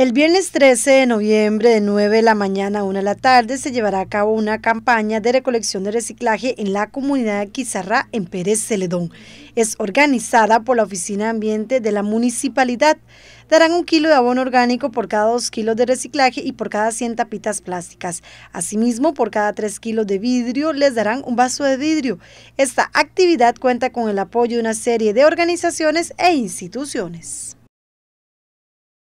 El viernes 13 de noviembre de 9 de la mañana a 1 de la tarde se llevará a cabo una campaña de recolección de reciclaje en la comunidad de en Pérez Celedón. Es organizada por la Oficina Ambiente de la Municipalidad. Darán un kilo de abono orgánico por cada dos kilos de reciclaje y por cada 100 tapitas plásticas. Asimismo, por cada tres kilos de vidrio les darán un vaso de vidrio. Esta actividad cuenta con el apoyo de una serie de organizaciones e instituciones.